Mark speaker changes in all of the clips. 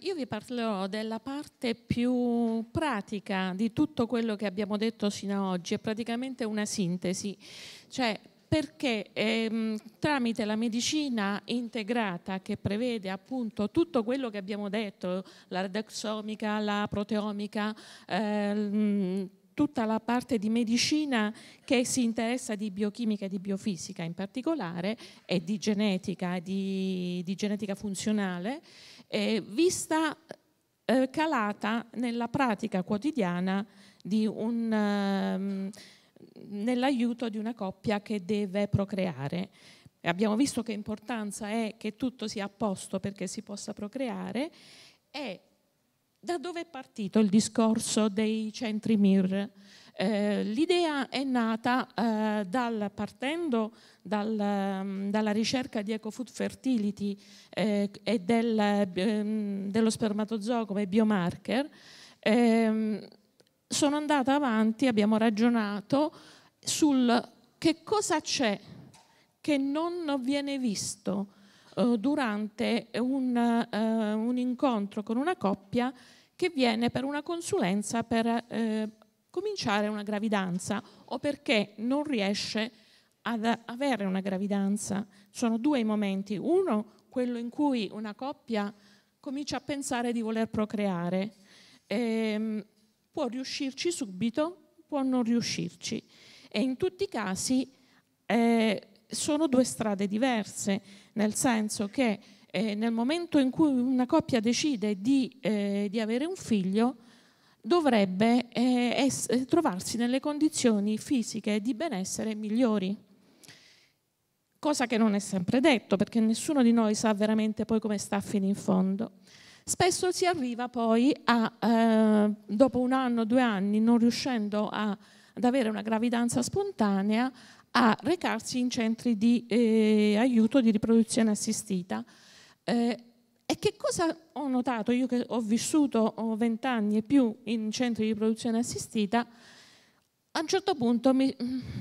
Speaker 1: io vi parlerò della parte più pratica di tutto quello che abbiamo detto sino ad oggi, è praticamente una sintesi, cioè perché ehm, tramite la medicina integrata che prevede appunto tutto quello che abbiamo detto, la redaxomica, la proteomica, ehm, tutta la parte di medicina che si interessa di biochimica e di biofisica in particolare e di genetica, di, di genetica funzionale, eh, vista eh, calata nella pratica quotidiana um, nell'aiuto di una coppia che deve procreare. Abbiamo visto che importanza è che tutto sia a posto perché si possa procreare e da dove è partito il discorso dei centri MIR? Eh, l'idea è nata eh, dal, partendo dal, mm, dalla ricerca di EcoFood Fertility eh, e del, ehm, dello spermatozoo come biomarker. Ehm, sono andata avanti, abbiamo ragionato sul che cosa c'è che non viene visto eh, durante un, eh, un, incontro con una coppia che viene per una consulenza per cominciare una gravidanza o perché non riesce ad avere una gravidanza. Sono due i momenti. Uno, quello in cui una coppia comincia a pensare di voler procreare. Ehm, può riuscirci subito, può non riuscirci. E in tutti i casi eh, sono due strade diverse, nel senso che eh, nel momento in cui una coppia decide di, eh, di avere un figlio, dovrebbe eh, eh, trovarsi nelle condizioni fisiche di benessere migliori. Cosa che non è sempre detto, perché nessuno di noi sa veramente poi come sta fino in fondo. Spesso si arriva poi a, eh, dopo un anno, due anni, non riuscendo a, ad avere una gravidanza spontanea, a recarsi in centri di eh, aiuto di riproduzione assistita. Eh, e che cosa ho notato? Io che ho vissuto vent'anni e più in centri di produzione assistita, a un certo punto mi,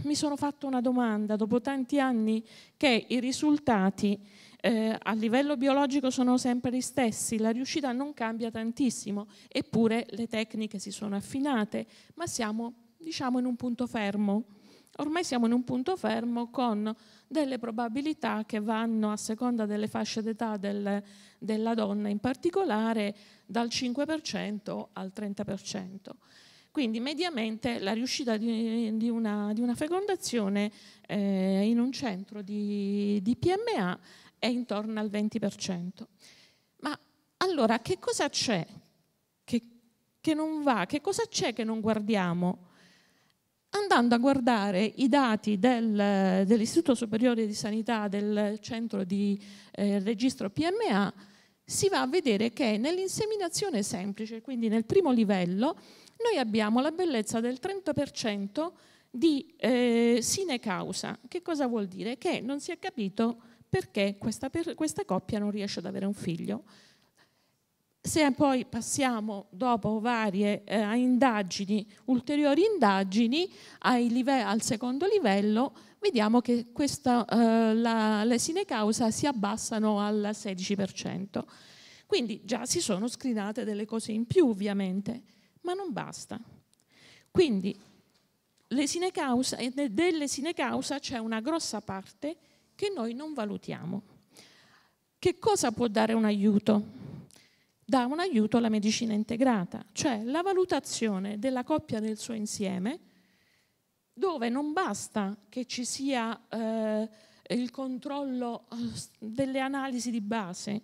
Speaker 1: mi sono fatto una domanda, dopo tanti anni che i risultati eh, a livello biologico sono sempre gli stessi, la riuscita non cambia tantissimo, eppure le tecniche si sono affinate, ma siamo diciamo in un punto fermo. Ormai siamo in un punto fermo con delle probabilità che vanno a seconda delle fasce d'età del, della donna in particolare dal 5% al 30%. Quindi mediamente la riuscita di, di, una, di una, fecondazione eh, in un centro di, di PMA è intorno al 20%. Ma allora che cosa c'è che, che non va? Che cosa c'è che non guardiamo? andando a guardare i dati del, dell'Istituto Superiore di Sanità del centro di eh, registro PMA, si va a vedere che nell'inseminazione semplice, quindi nel primo livello, noi abbiamo la bellezza del 30% di eh, sine causa. Che cosa vuol dire? Che non si è capito perché questa, per, questa coppia non riesce ad avere un figlio se poi passiamo dopo varie eh, indagini, ulteriori indagini al secondo livello, vediamo che questa, eh, la, le sine causa si abbassano al 16%. Quindi già si sono screenate delle cose in più ovviamente, ma non basta. Quindi le sine causa, eh, delle sine causa c'è una grossa parte che noi non valutiamo. Che cosa può dare un aiuto? dà un aiuto alla medicina integrata, cioè la valutazione della coppia nel suo insieme, dove non basta che ci sia eh, il controllo eh, delle analisi di base,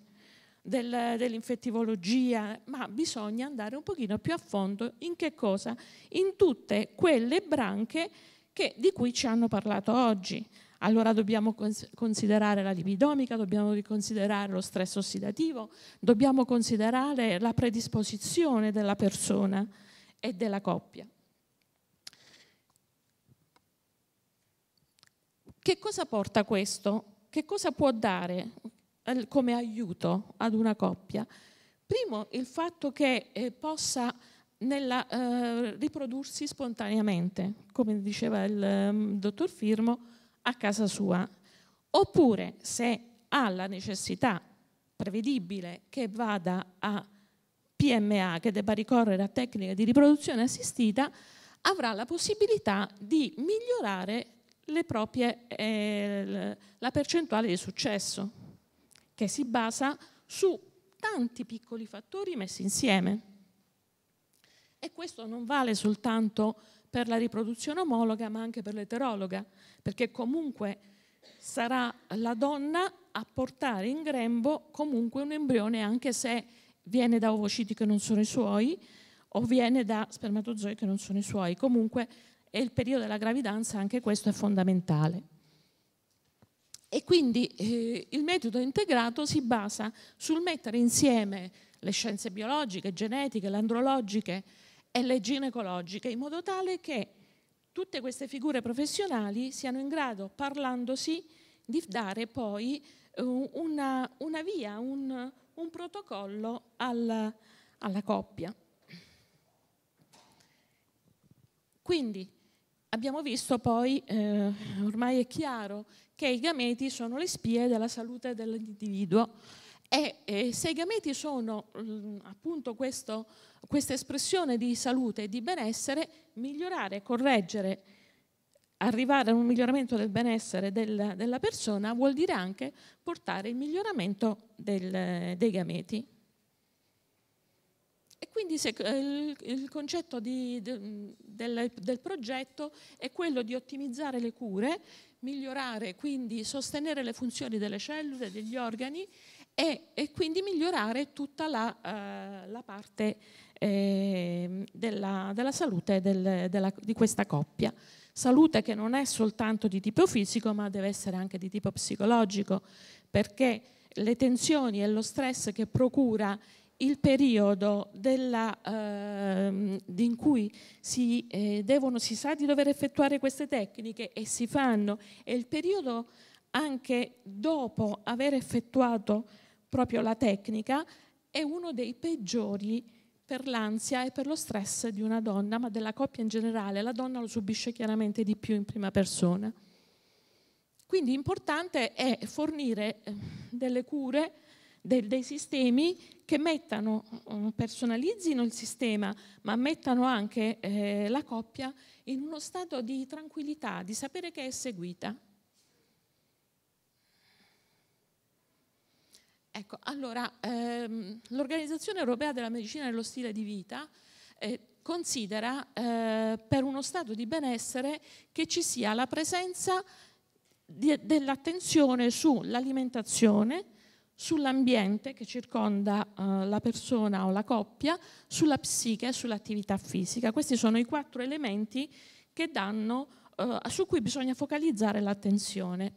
Speaker 1: del, dell'infettivologia, ma bisogna andare un pochino più a fondo in che cosa? In tutte quelle branche che, di cui ci hanno parlato oggi allora dobbiamo considerare la libidomica, dobbiamo considerare lo stress ossidativo, dobbiamo considerare la predisposizione della persona e della coppia. Che cosa porta questo? Che cosa può dare eh, come aiuto ad una coppia? Primo, il fatto che eh, possa nella, eh, riprodursi spontaneamente, come diceva il eh, dottor Firmo, a casa sua, oppure se ha la necessità prevedibile che vada a PMA, che debba ricorrere a tecniche di riproduzione assistita, avrà la possibilità di migliorare proprie, eh, la percentuale di successo, che si basa su tanti piccoli fattori messi insieme. E questo non vale soltanto per la riproduzione omologa ma anche per l'eterologa, perché comunque sarà la donna a portare in grembo comunque un embrione anche se viene da ovociti che non sono i suoi o viene da spermatozoi che non sono i suoi. Comunque è il periodo della gravidanza, anche questo è fondamentale. E quindi eh, il metodo integrato si basa sul mettere insieme le scienze biologiche, genetiche, l'andrologiche, e le ginecologiche, in modo tale che tutte queste figure professionali siano in grado, parlandosi, di dare poi eh, una, una via, un, un protocollo alla, alla coppia. Quindi abbiamo visto poi, eh, ormai è chiaro, che i gameti sono le spie della salute dell'individuo e se i gameti sono mm, appunto questo, questa espressione di salute e di benessere, migliorare, correggere, arrivare a un miglioramento del benessere del, della persona vuol dire anche portare il miglioramento del, dei gameti. E quindi se, eh, il, il, concetto di, de, del, del progetto è quello di ottimizzare le cure, migliorare, quindi sostenere le funzioni delle cellule, degli organi e, e quindi migliorare tutta la, uh, la parte eh, della, della, salute del, della, di questa coppia. Salute che non è soltanto di tipo fisico ma deve essere anche di tipo psicologico perché le tensioni e lo stress che procura il periodo della, eh, in cui si, eh, devono, si, sa di dover effettuare queste tecniche e si fanno, e il periodo anche dopo aver effettuato proprio la tecnica, è uno dei peggiori per l'ansia e per lo stress di una donna, ma della coppia in generale. La donna lo subisce chiaramente di più in prima persona. Quindi importante è fornire eh, delle cure, dei sistemi che mettano, mm, personalizzino il sistema, ma mettano anche eh, la coppia in uno stato di tranquillità, di sapere che è seguita. Ecco, allora, ehm, l'Organizzazione Europea della Medicina e dello Stile di Vita eh, considera eh, per uno stato di benessere che ci sia la presenza dell'attenzione sull'alimentazione, sull'ambiente che circonda eh, la persona o la coppia, sulla psiche e sull'attività fisica. Questi sono i quattro elementi danno, eh, su cui bisogna focalizzare l'attenzione.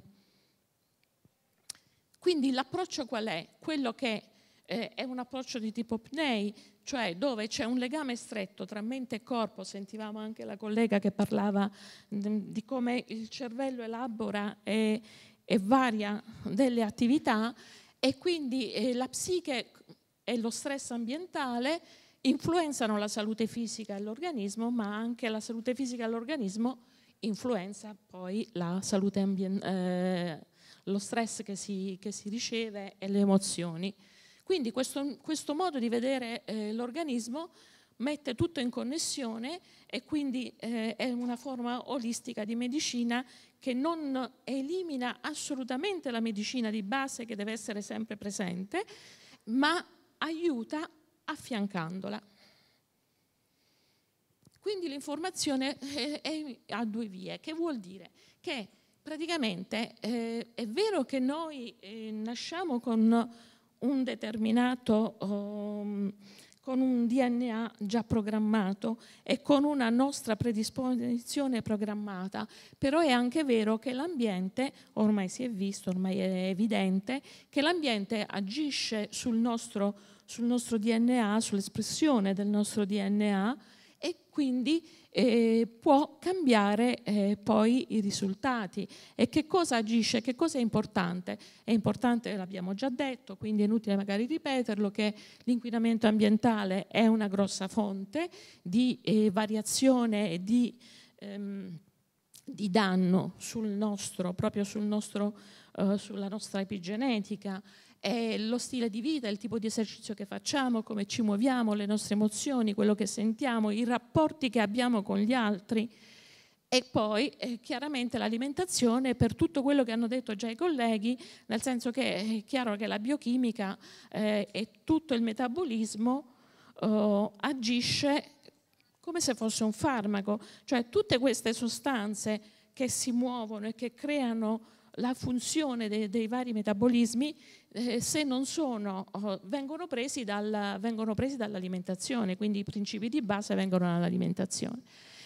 Speaker 1: Quindi l'approccio qual è? Quello che eh, è un approccio di tipo PNEI, cioè dove c'è un legame stretto tra mente e corpo, sentivamo anche la collega che parlava mm, di come il cervello elabora e, e varia delle attività e quindi eh, la psiche e lo stress ambientale influenzano la salute fisica e l'organismo, ma anche la salute fisica e l'organismo influenza poi la salute ambientale. Eh, lo stress che si, che si riceve e le emozioni. Quindi questo, questo modo di vedere eh, l'organismo mette tutto in connessione e quindi eh, è una forma olistica di medicina che non elimina assolutamente la medicina di base che deve essere sempre presente, ma aiuta affiancandola. Quindi l'informazione è, eh, è a due vie, che vuol dire che praticamente eh, è vero che noi eh, nasciamo con un determinato, um, con un DNA già programmato e con una nostra predisposizione programmata, però è anche vero che l'ambiente, ormai si è visto, ormai è evidente, che l'ambiente agisce sul nostro, sul nostro DNA, sull'espressione del nostro DNA e quindi eh, può cambiare eh, poi i risultati. E che cosa agisce, che cosa è importante? È importante, l'abbiamo già detto, quindi è inutile magari ripeterlo, che l'inquinamento ambientale è una grossa fonte di eh, variazione e di, ehm, di, danno sul nostro, proprio sul nostro, eh, sulla nostra epigenetica è lo stile di vita, il tipo di esercizio che facciamo, come ci muoviamo, le nostre emozioni, quello che sentiamo, i rapporti che abbiamo con gli altri e poi eh, chiaramente l'alimentazione per tutto quello che hanno detto già i colleghi, nel senso che è chiaro che la biochimica eh, e tutto il metabolismo eh, agisce come se fosse un farmaco, cioè tutte queste sostanze che si muovono e che creano la funzione dei, dei vari metabolismi eh, se non sono, oh, vengono presi, dal, vengono presi dall'alimentazione, quindi i principi di base vengono dall'alimentazione.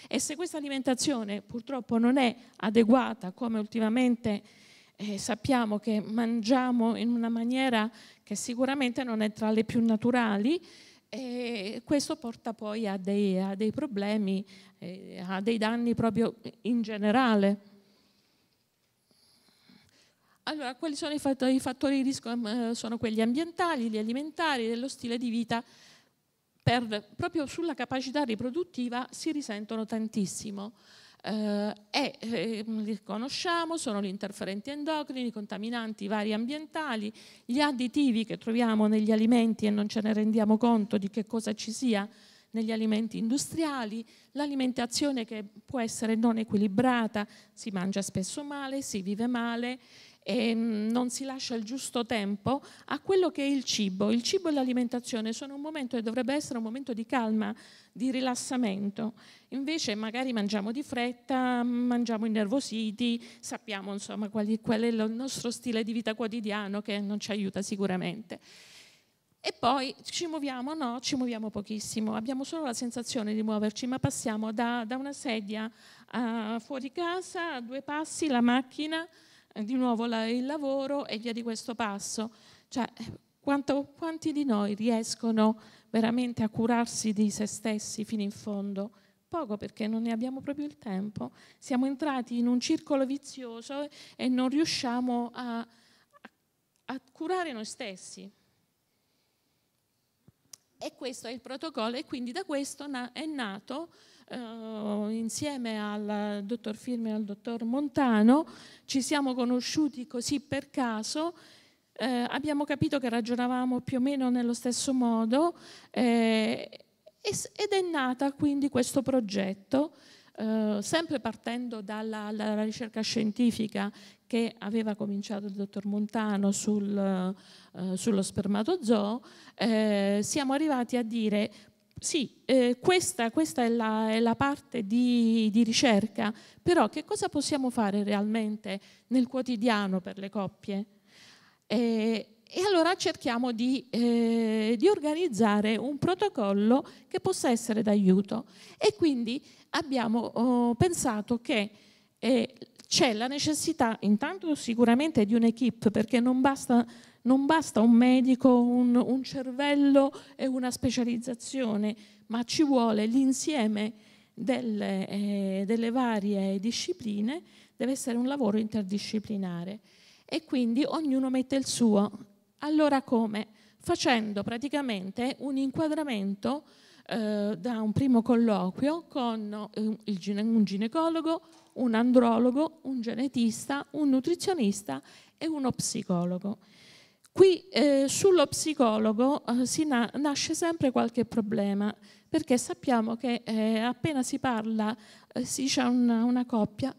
Speaker 1: E se questa alimentazione purtroppo non è adeguata, come ultimamente eh, sappiamo che mangiamo in una maniera che sicuramente non è tra le più naturali, e eh, questo porta poi a dei, a dei problemi, eh, a dei danni proprio in generale. Allora, quali sono i fattori, i fattori di rischio? Eh, sono quelli ambientali, gli alimentari, dello stile di vita. Per, proprio sulla capacità riproduttiva si risentono tantissimo. Eh, e eh, li conosciamo, sono gli interferenti endocrini, i contaminanti vari ambientali, gli additivi che troviamo negli alimenti e non ce ne rendiamo conto di che cosa ci sia negli alimenti industriali, l'alimentazione che può essere non equilibrata, si mangia spesso male, si vive male, e mm, non si lascia il giusto tempo a quello che è il cibo. Il cibo e l'alimentazione sono un momento e dovrebbe essere un momento di calma, di rilassamento. Invece magari mangiamo di fretta, mangiamo innervositi, sappiamo insomma quali, qual è il nostro stile di vita quotidiano che non ci aiuta sicuramente. E poi ci muoviamo? No, ci muoviamo pochissimo, abbiamo solo la sensazione di muoverci, ma passiamo da, da una sedia ah, fuori casa, a due passi, la macchina, eh, di nuovo la, il lavoro e via di questo passo. Cioè, quanto, quanti di noi riescono veramente a curarsi di se stessi fino in fondo? Poco perché non ne abbiamo proprio il tempo. Siamo entrati in un circolo vizioso e non riusciamo a, a curare noi stessi. E questo è il protocollo e quindi da questo è nato eh, insieme al dottor Firme e al dottor Montano, ci siamo conosciuti così per caso. Eh, abbiamo capito che ragionavamo più o meno nello stesso modo eh, ed è nata quindi questo progetto, eh, sempre partendo dalla, dalla, ricerca scientifica che aveva cominciato il dottor Montano sul, eh, sullo spermatozoo, eh, siamo arrivati a dire sì, eh, questa, questa è, la, è, la, parte di, di, ricerca, però che cosa possiamo fare realmente nel quotidiano per le coppie? Eh, e allora cerchiamo di, eh, di, organizzare un protocollo che possa essere d'aiuto. E quindi abbiamo oh, pensato che eh, c'è la necessità intanto sicuramente di un'equipe, perché non basta non basta un medico, un, un cervello e una specializzazione, ma ci vuole l'insieme delle, eh, delle varie discipline, deve essere un lavoro interdisciplinare. E quindi ognuno mette il suo. Allora come? Facendo praticamente un inquadramento eh, da un primo colloquio con eh, un ginecologo, un andrologo, un genetista, un nutrizionista e uno psicologo. Qui eh, sullo psicologo eh, na nasce sempre qualche problema, perché sappiamo che eh, appena si parla, eh, si dice a una, una, coppia,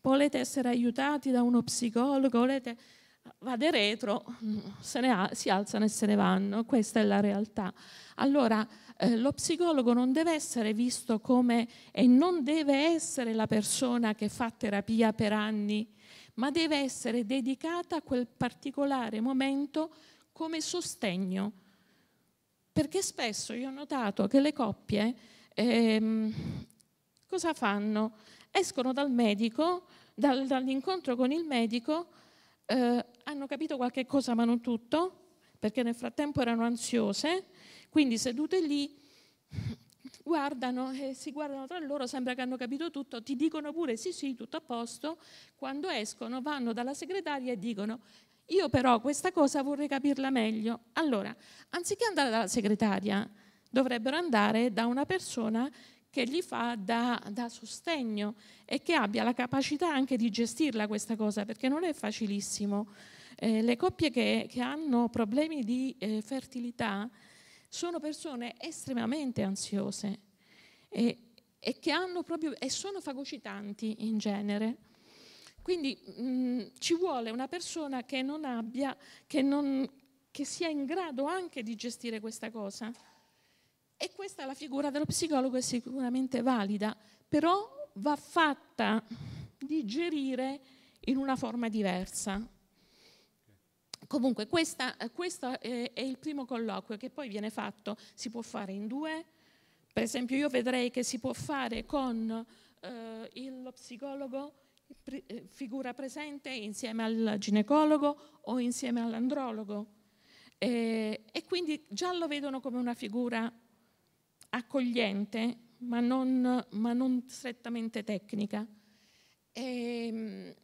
Speaker 1: volete essere aiutati da uno psicologo, volete vade retro, ha, si alzano e se ne vanno, questa è la realtà. Allora, eh, lo psicologo non deve essere visto come e non deve essere la persona che fa terapia per anni ma deve essere dedicata a quel particolare momento come sostegno. Perché spesso io ho notato che le coppie ehm, cosa fanno? Escono dal medico, dal, dall'incontro con il medico, eh, hanno capito qualche cosa ma non tutto, perché nel frattempo erano ansiose, quindi sedute lì guardano e eh, si guardano tra loro, sembra che hanno capito tutto, ti dicono pure sì sì, tutto a posto, quando escono vanno dalla segretaria e dicono io però questa cosa vorrei capirla meglio. Allora, anziché andare dalla segretaria, dovrebbero andare da una persona che gli fa da, da, sostegno e che abbia la capacità anche di gestirla questa cosa, perché non è facilissimo. Eh, le coppie che, che hanno problemi di eh, fertilità sono persone estremamente ansiose e, e che hanno proprio, e sono fagocitanti in genere. Quindi mh, mm, ci vuole una persona che non abbia, che, non, che sia in grado anche di gestire questa cosa. E questa è la figura dello psicologo è sicuramente valida, però va fatta digerire in una forma diversa. Comunque questa, eh, questo eh, è, il primo colloquio che poi viene fatto, si può fare in due, per esempio io vedrei che si può fare con eh, il, lo psicologo eh, figura presente insieme al ginecologo o insieme all'andrologo eh, e quindi già lo vedono come una figura accogliente ma non, ma non strettamente tecnica. E, ehm,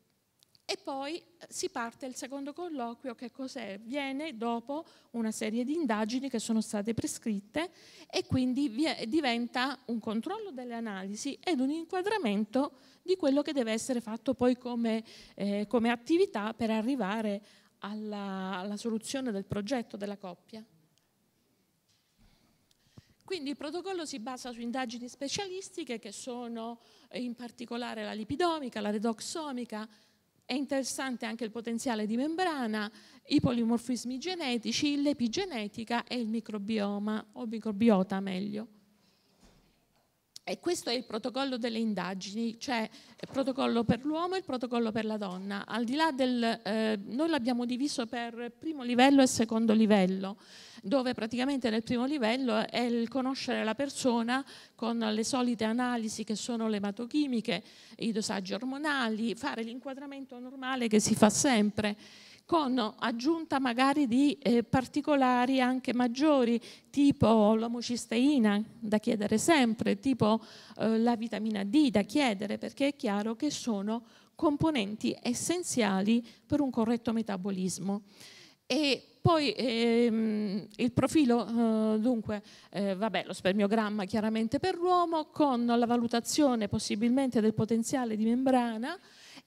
Speaker 1: e poi eh, si parte il secondo colloquio che cos'è? Viene dopo una serie di indagini che sono state prescritte e quindi diventa un controllo delle analisi ed un inquadramento di quello che deve essere fatto poi come, eh, come attività per arrivare alla, alla soluzione del progetto della coppia. Quindi il protocollo si basa su indagini specialistiche che sono eh, in particolare la lipidomica, la redoxomica, è interessante anche il potenziale di membrana, i polimorfismi genetici, l'epigenetica e il microbioma, o microbiota meglio. E questo è il protocollo delle indagini, cioè il eh, protocollo per l'uomo e il protocollo per la donna. Al di là del, eh, noi l'abbiamo diviso per primo livello e secondo livello, dove praticamente nel primo livello è il conoscere la persona con le solite analisi che sono le ematochimiche, i dosaggi ormonali, fare l'inquadramento normale che si fa sempre con aggiunta magari di eh, particolari anche maggiori, tipo l'omocisteina da chiedere sempre, tipo eh, la vitamina D da chiedere, perché è chiaro che sono componenti essenziali per un corretto metabolismo. E poi ehm, il profilo, eh, dunque, eh, vabbè, lo spermiogramma chiaramente per l'uomo, con la valutazione possibilmente del potenziale di membrana,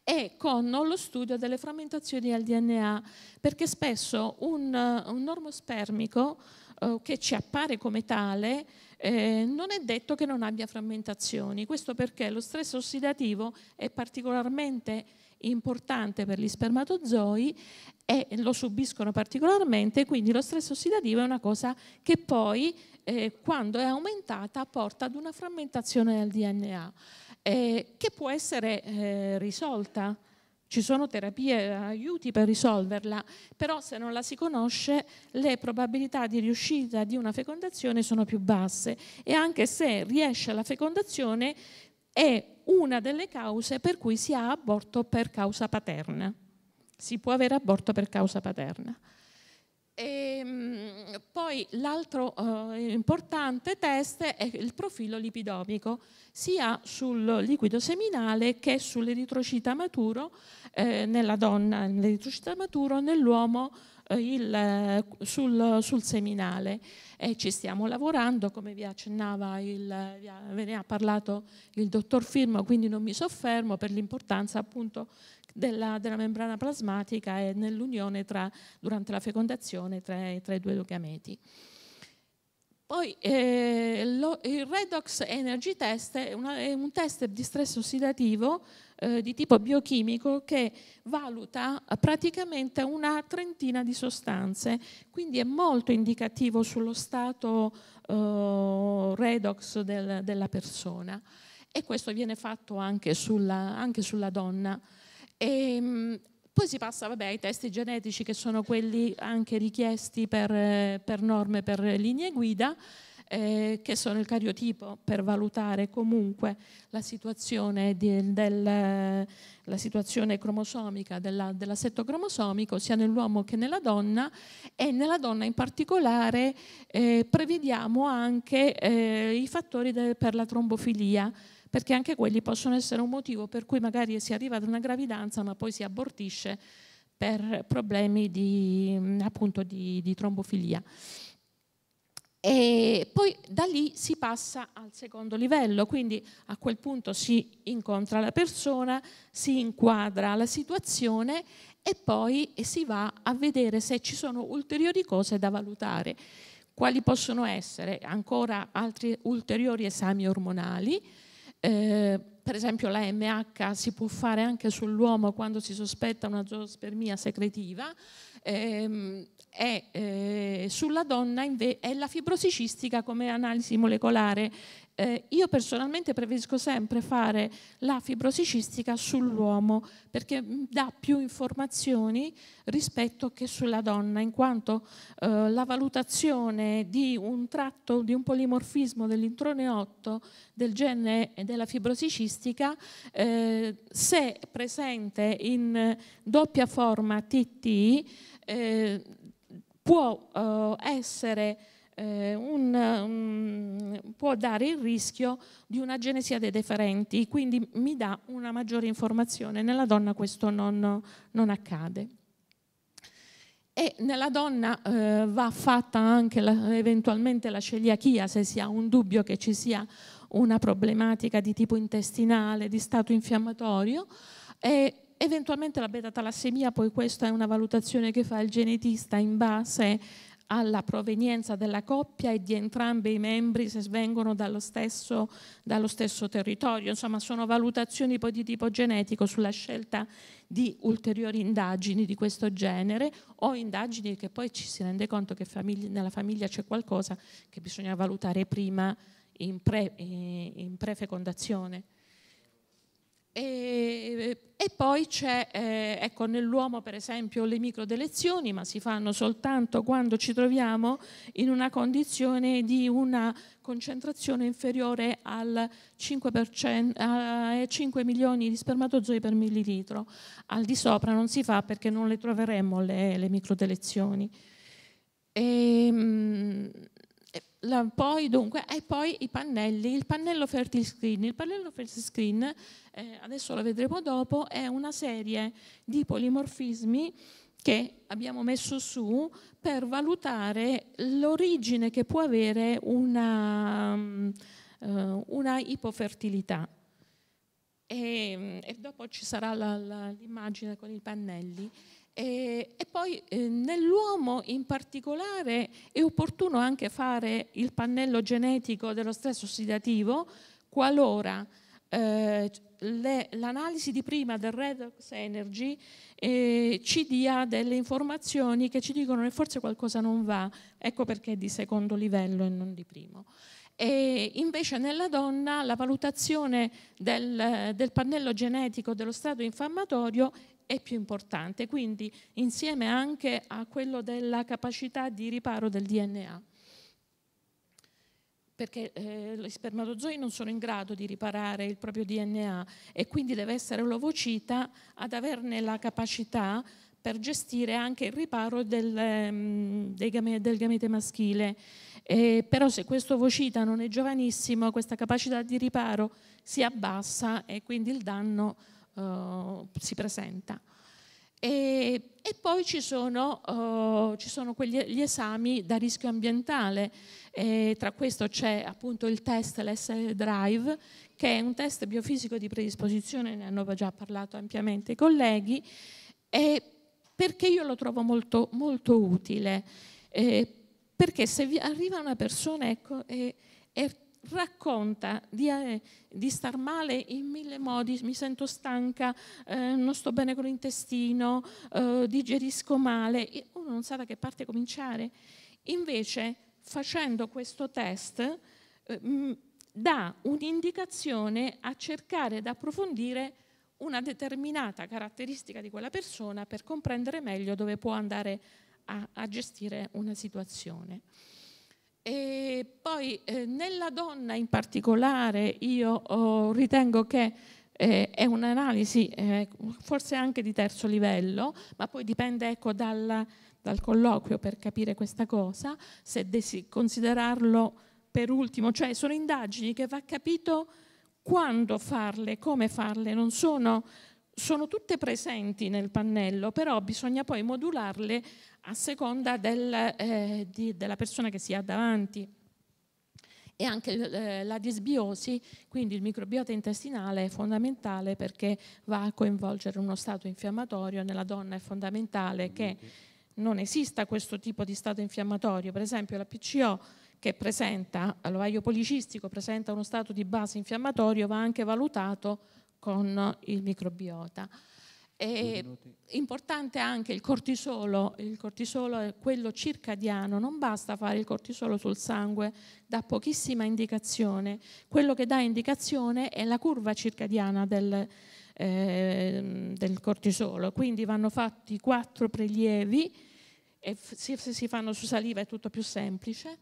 Speaker 1: e con lo studio delle frammentazioni al DNA, perché spesso un, un normospermico eh, che ci appare come tale eh, non è detto che non abbia frammentazioni, questo perché lo stress ossidativo è particolarmente importante per gli spermatozoi e lo subiscono particolarmente, quindi lo stress ossidativo è una cosa che poi eh, quando è aumentata porta ad una frammentazione del DNA eh, che può essere eh, risolta. Ci sono terapie, aiuti per risolverla, però se non la si conosce le probabilità di riuscita di una fecondazione sono più basse e anche se riesce la fecondazione è una delle cause per cui si ha aborto per causa paterna. Si può avere aborto per causa paterna poi l'altro eh, importante test è il profilo lipidomico, sia sul liquido seminale che sull'eritrocita maturo eh, nella donna, l'eritrocita maturo nell'uomo eh, il, eh, sul, sul, seminale e ci stiamo lavorando, come vi accennava, il, ve ne ha parlato il dottor Firmo, quindi non mi soffermo per l'importanza appunto della, della membrana plasmatica e nell'unione durante la fecondazione tra, tra i due gameti. Poi eh, lo, il Redox Energy Test è, una, è, un test di stress ossidativo eh, di tipo biochimico che valuta eh, praticamente una trentina di sostanze, quindi è molto indicativo sullo stato eh, redox del, della persona e questo viene fatto anche sulla, anche sulla donna. E, ehm, poi si passa vabbè, ai test genetici che sono quelli anche richiesti per, per norme, per linee guida, eh, che sono il cariotipo per valutare comunque la situazione, di, del, la situazione cromosomica della, dell'assetto cromosomico sia nell'uomo che nella donna e nella donna in particolare eh, prevediamo anche eh, i fattori de, per la trombofilia perché anche quelli possono essere un motivo per cui magari si arriva ad una gravidanza ma poi si abortisce per problemi di, appunto, di, di trombofilia. E poi da lì si passa al secondo livello, quindi a quel punto si incontra la persona, si inquadra la situazione e poi si va a vedere se ci sono ulteriori cose da valutare. Quali possono essere ancora altri ulteriori esami ormonali, eh, per esempio la MH si può fare anche sull'uomo quando si sospetta una zoospermia secretiva. Ehm, e eh, sulla donna è la fibrosicistica come analisi molecolare. Eh, io personalmente preferisco sempre fare la fibrosicistica sull'uomo perché mm, dà più informazioni rispetto che sulla donna, in quanto eh, la valutazione di un tratto, di un polimorfismo dell'introne 8 del gene della fibrosicistica, eh, se presente in doppia forma TT, può uh, essere eh, un, um, può dare il rischio di una genesia dei deferenti, quindi mi dà una maggiore informazione. Nella donna questo non, non accade. E nella donna eh, va fatta anche la, eventualmente la celiachia se si ha un dubbio che ci sia una problematica di tipo intestinale, di stato infiammatorio e eventualmente la beta-talassemia, poi questa è una valutazione che fa il genetista in base alla provenienza della coppia e di entrambi i membri se vengono dallo stesso, dallo stesso territorio. Insomma, sono valutazioni poi di tipo genetico sulla scelta di ulteriori indagini di questo genere o indagini che poi ci si rende conto che famiglia, nella famiglia c'è qualcosa che bisogna valutare prima in, pre, in prefecondazione. E, e poi c'è, eh, ecco, nell'uomo per esempio le microdelezioni, ma si fanno soltanto quando ci troviamo in una condizione di una concentrazione inferiore al 5%, a 5 milioni di spermatozoi per millilitro. Al di sopra non si fa perché non le troveremmo le, le microdelezioni. E, ehm, mh, la, poi, dunque, e poi i pannelli, il pannello Fertile Screen. Il pannello Fertile Screen, eh, adesso lo vedremo dopo, è una serie di polimorfismi che abbiamo messo su per valutare l'origine che può avere una, mm, eh, una ipofertilità. E, mm, e, dopo ci sarà l'immagine con i pannelli. E, e poi eh, nell'uomo in particolare è opportuno anche fare il pannello genetico dello stress ossidativo qualora eh, l'analisi di prima del redox energy eh, ci dia delle informazioni che ci dicono che forse qualcosa non va, ecco perché è di secondo livello e non di primo e invece nella donna la valutazione del, del pannello genetico dello strato infammatorio è più importante, quindi insieme anche a quello della capacità di riparo del DNA perché eh, gli spermatozoi non sono in grado di riparare il proprio DNA e quindi deve essere l'ovocita ad averne la capacità per gestire anche il riparo del, ehm, gamete, del gamete maschile. Eh, però se questo vocita non è giovanissimo, questa capacità di riparo si abbassa e quindi il danno eh, si presenta. E, e, poi ci sono, eh, ci sono quegli, gli esami da rischio ambientale, e tra questo c'è appunto il test, l'S Drive, che è un test biofisico di predisposizione, ne hanno già parlato ampiamente i colleghi, e perché io lo trovo molto, molto utile. Eh, perché se arriva una persona ecco, e, e, racconta di, eh, di, star male in mille modi, mi sento stanca, eh, non sto bene con l'intestino, eh, digerisco male, uno non sa da che parte cominciare. Invece facendo questo test eh, dà un'indicazione a cercare di approfondire una determinata caratteristica di quella persona per comprendere meglio dove può andare a, a gestire una situazione. E poi eh, nella donna in particolare io oh, ritengo che eh, è un'analisi eh, forse anche di terzo livello, ma poi dipende ecco, dal, dal, colloquio per capire questa cosa, se considerarlo per ultimo, cioè sono indagini che va capito quando farle, come farle, non sono, sono tutte presenti nel pannello, però bisogna poi modularle a seconda del, eh, di, della persona che si ha davanti. E anche eh, la disbiosi, quindi il microbiota intestinale è fondamentale perché va a coinvolgere uno stato infiammatorio, nella donna è fondamentale che non esista questo tipo di stato infiammatorio, per esempio la PCO che presenta l'ovaio policistico, presenta uno stato di base infiammatorio, va anche valutato con il microbiota. È importante anche il cortisolo, il cortisolo è quello circadiano, non basta fare il cortisolo sul sangue, dà pochissima indicazione, quello che dà indicazione è la curva circadiana del, eh, del cortisolo, quindi vanno fatti quattro prelievi e se si fanno su saliva è tutto più semplice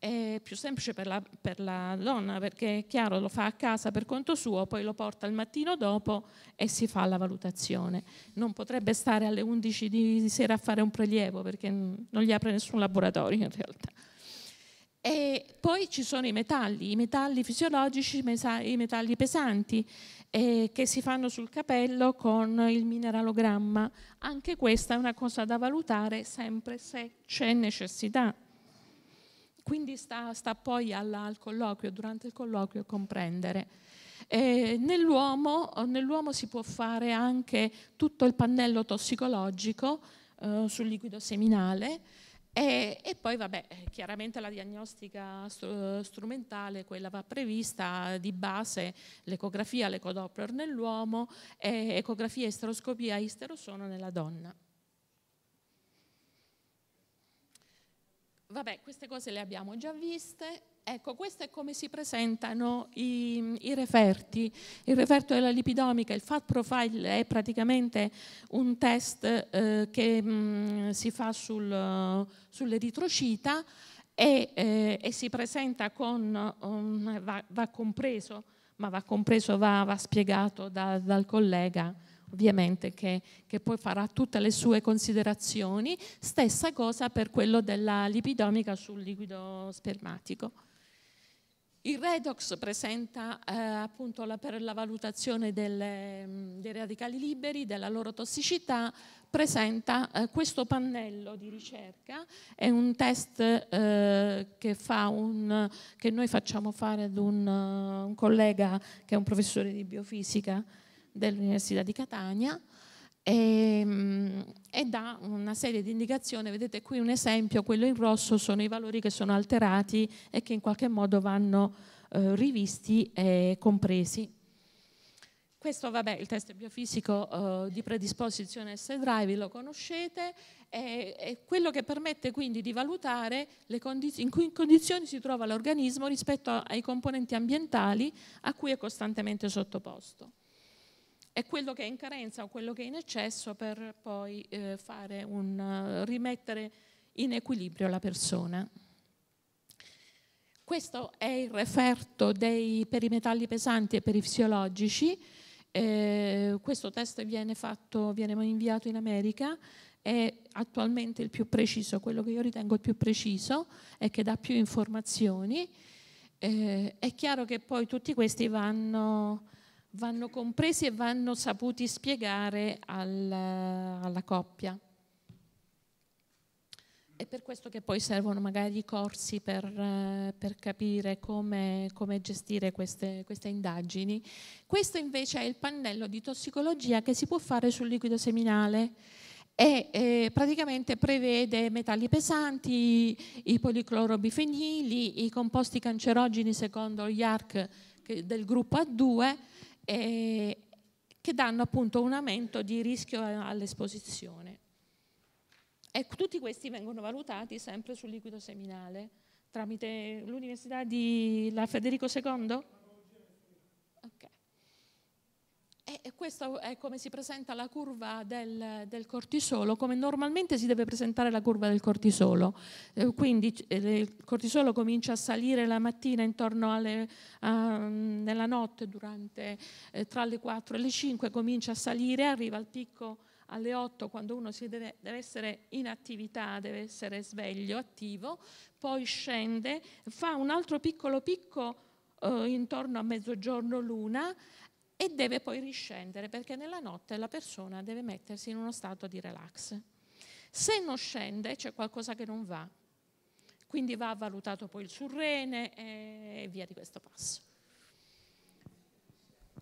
Speaker 1: è più semplice per la, per la, donna perché è chiaro lo fa a casa per conto suo, poi lo porta il mattino dopo e si fa la valutazione. Non potrebbe stare alle 11 di sera a fare un prelievo perché non gli apre nessun laboratorio in realtà. E poi ci sono i metalli, i metalli fisiologici, i metalli pesanti eh, che si fanno sul capello con il mineralogramma. Anche questa è una cosa da valutare sempre se c'è necessità quindi sta, sta poi alla, al colloquio, durante il colloquio comprendere. Eh, nell'uomo, nell'uomo, si può fare anche tutto il pannello tossicologico eh, sul liquido seminale e, e, poi vabbè, chiaramente la diagnostica strumentale, quella va prevista di base, l'ecografia, l'ecodoppler nell'uomo, e ecografia, esteroscopia, isterosono nella donna. Vabbè, queste cose le abbiamo già viste. Ecco, questo è come si presentano i, i, referti. Il referto della lipidomica, il fat profile, è praticamente un test eh, che mh, mm, si fa sul, sull'eritrocita e, eh, e, si presenta con, um, va, va, compreso, ma va compreso, va, va spiegato da, dal collega ovviamente che, che, poi farà tutte le sue considerazioni, stessa cosa per quello della lipidomica sul liquido spermatico. Il redox presenta eh, appunto la, per la valutazione delle, dei radicali liberi, della loro tossicità, presenta eh, questo pannello di ricerca, è un test eh, che, fa un, che, noi facciamo fare ad un, eh, un collega che è un professore di biofisica dell'Università di Catania e, ehm, e dà una serie di indicazioni, vedete qui un esempio, quello in rosso sono i valori che sono alterati e che in qualche modo vanno eh, rivisti e compresi. Questo vabbè, il test biofisico eh, di predisposizione S-Drive lo conoscete, è, è, quello che permette quindi di valutare in cui condizioni si trova l'organismo rispetto ai componenti ambientali a cui è costantemente sottoposto è quello che è in carenza o quello che è in eccesso per poi eh, un, eh, rimettere in equilibrio la persona. Questo è il referto dei, per i metalli pesanti e per i fisiologici. Eh, questo test viene, fatto, viene inviato in America è attualmente il più preciso, quello che io ritengo il più preciso e che dà più informazioni. Eh, è chiaro che poi tutti questi vanno vanno compresi e vanno saputi spiegare al, eh, alla coppia. È per questo che poi servono magari i corsi per, eh, per capire come, come gestire queste, queste, indagini. Questo invece è il pannello di tossicologia che si può fare sul liquido seminale e eh, praticamente prevede metalli pesanti, i policlorobifenili, i composti cancerogeni secondo gli ARC del gruppo A2 eh, che danno appunto un aumento di rischio all'esposizione. E tutti questi vengono valutati sempre sul liquido seminale tramite l'Università di la Federico II? Ok. E questo è come si presenta la curva del, del, cortisolo, come normalmente si deve presentare la curva del cortisolo. Eh, quindi eh, il cortisolo comincia a salire la mattina intorno alle, a, ehm, nella notte, durante, eh, tra le 4 e le 5 comincia a salire, arriva al picco alle 8 quando uno deve, deve, essere in attività, deve essere sveglio, attivo, poi scende, fa un altro piccolo picco eh, intorno a mezzogiorno luna e deve poi riscendere perché nella notte la persona deve mettersi in uno stato di relax. Se non scende c'è qualcosa che non va, quindi va valutato poi il surrene e via di questo passo.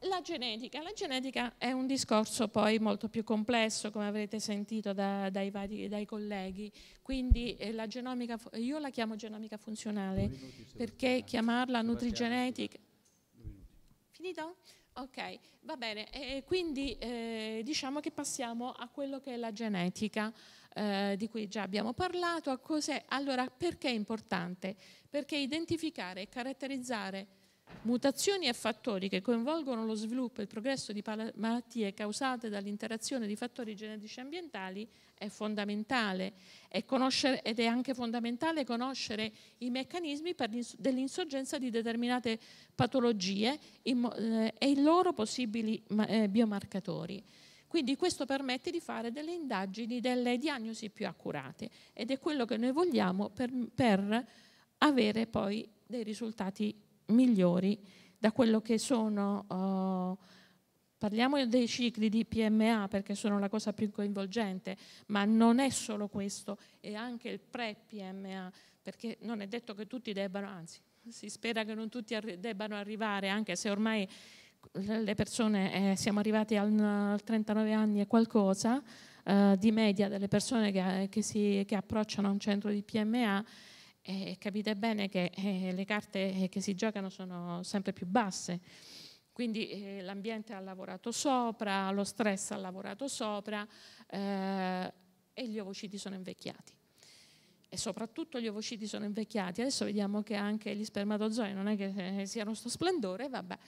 Speaker 1: La genetica. La genetica è un discorso poi molto più complesso, come avrete sentito da, dai, vari, dai, colleghi. Quindi eh, la genomica, io la chiamo genomica funzionale, perché chiamarla nutrigenetica... Finito? Ok, va bene, e quindi eh, diciamo che passiamo a quello che è la genetica, eh, di cui già abbiamo parlato. Allora, perché è importante? Perché identificare e caratterizzare Mutazioni e fattori che coinvolgono lo sviluppo e il progresso di malattie causate dall'interazione di fattori genetici ambientali è fondamentale è ed è anche fondamentale conoscere i meccanismi dell'insorgenza di determinate patologie eh, e i loro possibili eh, biomarcatori. Quindi questo permette di fare delle indagini, delle diagnosi più accurate ed è quello che noi vogliamo per, per avere poi dei risultati migliori da quello che sono, uh, parliamo dei cicli di PMA perché sono la cosa più coinvolgente, ma non è solo questo, è anche il pre-PMA, perché non è detto che tutti debbano, anzi si spera che non tutti arri debbano arrivare, anche se ormai le persone, eh, siamo arrivati al, al, 39 anni e qualcosa eh, di media delle persone che, che, si, che approcciano a un centro di PMA, eh, capite bene che eh, le carte eh, che si giocano sono sempre più basse. Quindi eh, l'ambiente ha lavorato sopra, lo stress ha lavorato sopra eh, e gli ovociti sono invecchiati. E soprattutto gli ovociti sono invecchiati. Adesso vediamo che anche gli spermatozoi non è che eh, siano sto splendore, vabbè.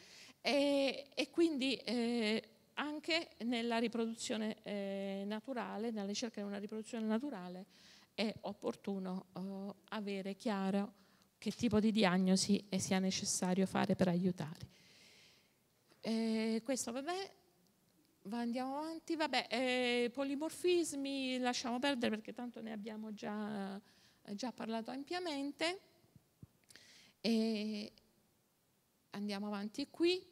Speaker 1: E, e quindi eh, anche nella riproduzione naturale, nella ricerca di una riproduzione naturale, è opportuno eh, avere chiaro che tipo di diagnosi sia necessario fare per aiutare. Eh, questo vabbè, andiamo avanti, vabbè, eh, polimorfismi lasciamo perdere perché tanto ne abbiamo già, già parlato ampiamente. E andiamo avanti qui.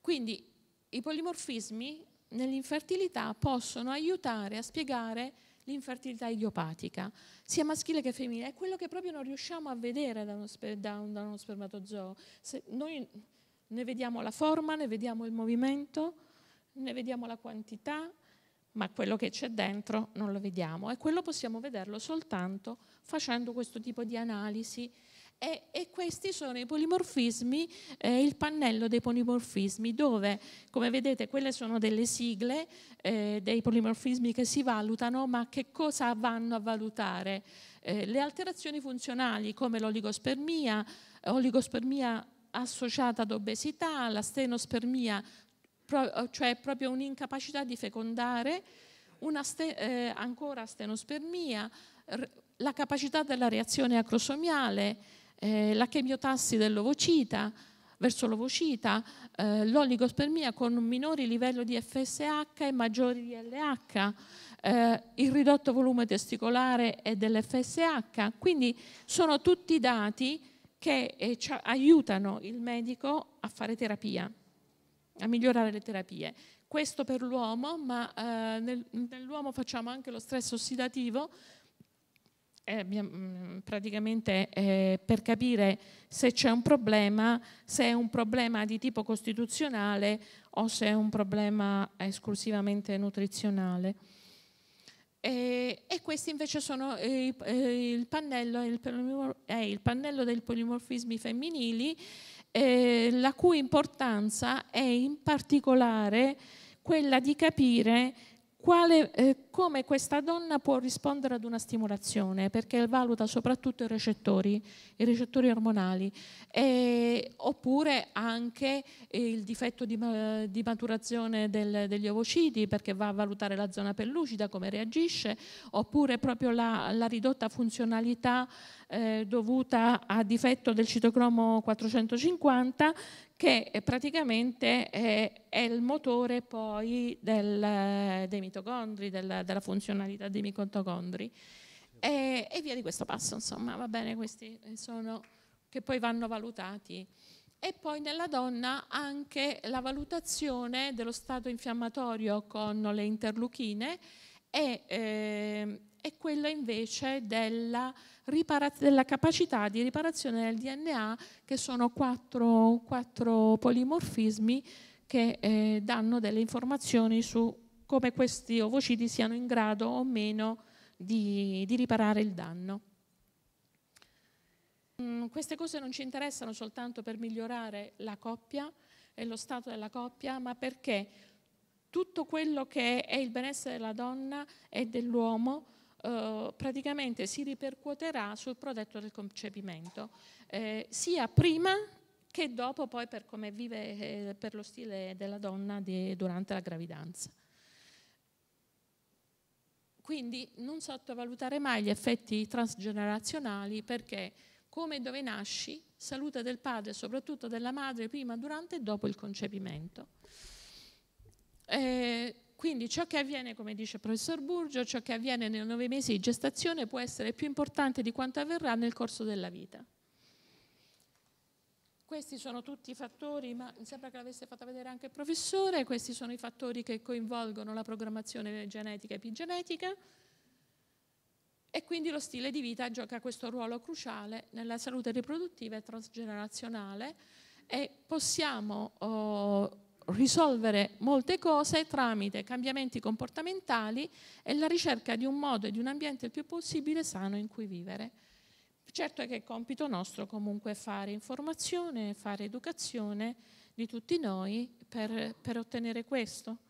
Speaker 1: Quindi i polimorfismi nell'infertilità possono aiutare a spiegare l'infertilità idiopatica, sia maschile che femminile, è quello che proprio non riusciamo a vedere da uno, sper da un, da uno spermatozoo. Se noi ne vediamo la forma, ne vediamo il movimento, ne vediamo la quantità, ma quello che c'è dentro non lo vediamo e quello possiamo vederlo soltanto facendo questo tipo di analisi e, e, questi sono i polimorfismi, eh, il pannello dei polimorfismi, dove, come vedete, quelle sono delle sigle eh, dei polimorfismi che si valutano, ma che cosa vanno a valutare? Eh, le alterazioni funzionali come l'oligospermia, oligospermia associata ad obesità, la stenospermia, pro, cioè proprio un'incapacità di fecondare, una ste, eh, ancora stenospermia, la capacità della reazione acrosomiale, eh, la chemiotassi dell'ovocita, verso l'ovocita, eh, l'oligospermia con minori livelli di FSH e maggiori di LH, eh, il ridotto volume testicolare e dell'FSH. Quindi sono tutti dati che eh, aiutano il medico a fare terapia, a migliorare le terapie. Questo per l'uomo, ma eh, nel, nell'uomo facciamo anche lo stress ossidativo, eh, mm, praticamente eh, per capire se c'è un problema, se è un problema di tipo costituzionale o se è un problema esclusivamente nutrizionale. E, e questi invece sono eh, eh il, pannello, il, polimor- eh, il, pannello, dei polimorfismi femminili, eh, la cui importanza è in particolare quella di capire quale, eh, come questa donna può rispondere ad una stimolazione, perché valuta soprattutto i recettori, i recettori ormonali, e, oppure anche il difetto di, di maturazione del, degli ovociti, perché va a valutare la zona pellucida, come reagisce, oppure proprio la, la ridotta funzionalità eh, dovuta a difetto del citocromo 450 che praticamente è, è il motore poi del, dei mitocondri, del, della funzionalità dei mitocondri e, e, via di questo passo, insomma, va bene, questi sono che poi vanno valutati. E poi nella donna anche la valutazione dello stato infiammatorio con le interluchine e, eh, e quella invece della, della, capacità di riparazione del DNA, che sono quattro, quattro polimorfismi che eh, danno delle informazioni su come questi ovociti siano in grado o meno di, di riparare il danno. Mm, queste cose non ci interessano soltanto per migliorare la coppia e lo stato della coppia, ma perché tutto quello che è il benessere della donna e dell'uomo eh, praticamente si ripercuoterà sul prodotto del concepimento, eh, sia prima che dopo poi per come vive, eh, per lo stile della donna di, durante la gravidanza. Quindi non sottovalutare mai gli effetti transgenerazionali perché come e dove nasci, salute del padre e soprattutto della madre prima, durante e dopo il concepimento. Eh, quindi ciò che avviene, come dice il professor Burgio, ciò che avviene nei nove mesi di gestazione può essere più importante di quanto avverrà nel corso della vita. Questi sono tutti i fattori, ma mi sembra che l'avesse fatta vedere anche il professore, questi sono i fattori che coinvolgono la programmazione genetica e epigenetica e quindi lo stile di vita gioca questo ruolo cruciale nella salute riproduttiva e transgenerazionale e possiamo oh, risolvere molte cose tramite cambiamenti comportamentali e la ricerca di un modo e di un ambiente il più possibile sano in cui vivere. Certo è che è compito nostro comunque fare informazione, fare educazione di tutti noi per, per ottenere questo.